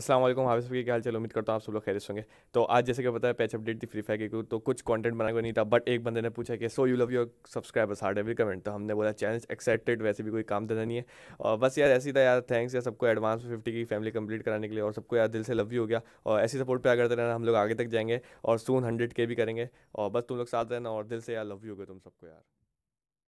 असलम हाफिज़ की क्या हाल चलो उम्मीद करता हूँ आप सब लोग खैर होंगे तो आज जैसे कि पता है पैच अपडेट थी फ्री फायर की तो, तो कुछ कंटेंट बनाया हुआ नहीं था बट एक बंदे ने पूछा कि so you love your subscribers hard every comment तो हमने बोला चैलेंज एक्साइटेड वैसे भी कोई काम देना नहीं है और बस यार ऐसी था यार थैंक्स यार सबको एडवांस फिफ्टी की फैमिली कंप्लीट कराने के लिए और सबको यार दिल से लव यू हो गया और ऐसी सपोर्ट प्यार करते रहना हम लोग आगे तक जाएंगे और सून हंड्रेड के भी करेंगे और बस तुम लोग साथ रहना और दिल से यार लव यू हो गए तुम सबको यार